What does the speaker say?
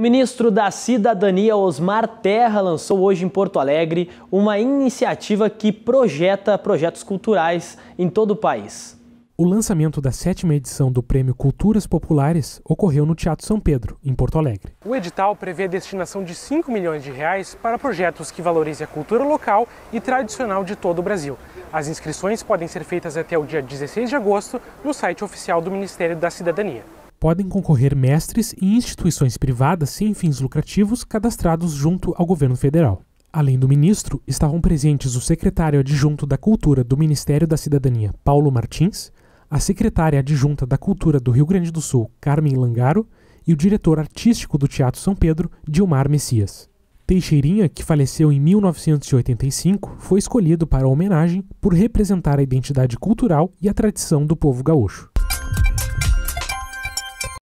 O ministro da Cidadania Osmar Terra lançou hoje em Porto Alegre uma iniciativa que projeta projetos culturais em todo o país. O lançamento da sétima edição do Prêmio Culturas Populares ocorreu no Teatro São Pedro, em Porto Alegre. O edital prevê a destinação de 5 milhões de reais para projetos que valorizem a cultura local e tradicional de todo o Brasil. As inscrições podem ser feitas até o dia 16 de agosto no site oficial do Ministério da Cidadania podem concorrer mestres e instituições privadas sem fins lucrativos cadastrados junto ao governo federal. Além do ministro, estavam presentes o secretário adjunto da Cultura do Ministério da Cidadania, Paulo Martins, a secretária adjunta da Cultura do Rio Grande do Sul, Carmen Langaro, e o diretor artístico do Teatro São Pedro, Dilmar Messias. Teixeirinha, que faleceu em 1985, foi escolhido para a homenagem por representar a identidade cultural e a tradição do povo gaúcho.